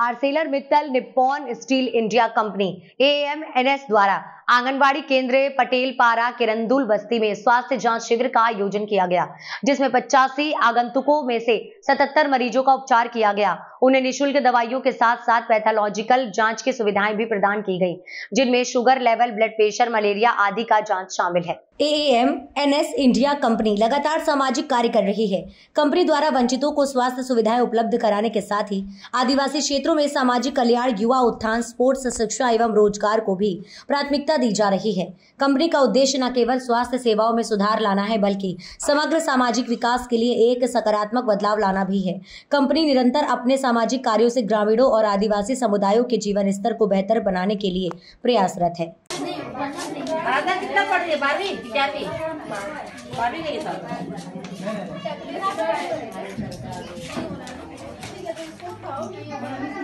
Arcelor Mittal Nippon steel India company AMNS द्वारा आंगनबाड़ी केंद्र पटेल पारा किरंदुल बस्ती में स्वास्थ्य जांच शिविर का आयोजन किया गया जिसमें पचासी आगंतुकों में से 77 मरीजों का उपचार किया गया उन्हें निशुल्क दवाइयों के साथ साथ पैथोलॉजिकल जांच की सुविधाएं भी प्रदान की गई जिनमें sugar level blood pressure malaria आदि का जांच शामिल है एएम एनएस इंडिया कंपनी लगातार सामाजिक कार्य कर रही है कंपनी द्वारा वंचितों को स्वास्थ्य सुविधाएं उपलब्ध कराने के साथ ही आदिवासी क्षेत्रों में सामाजिक कल्याण युवा उत्थान स्पोर्ट्स शिक्षा एवं रोजगार को भी प्राथमिकता दी जा रही है कंपनी का उद्देश्य न केवल स्वास्थ्य सेवाओं में सुधार लाना है बल्कि समग्र सामाजिक विकास के लिए एक सकारात्मक बदलाव लाना भी है कंपनी निरंतर अपने सामाजिक कार्यों से ग्रामीणों और आदिवासी समुदायों के जीवन स्तर को बेहतर बनाने के लिए प्रयासरत है कितना है बारहवीं बारहवीं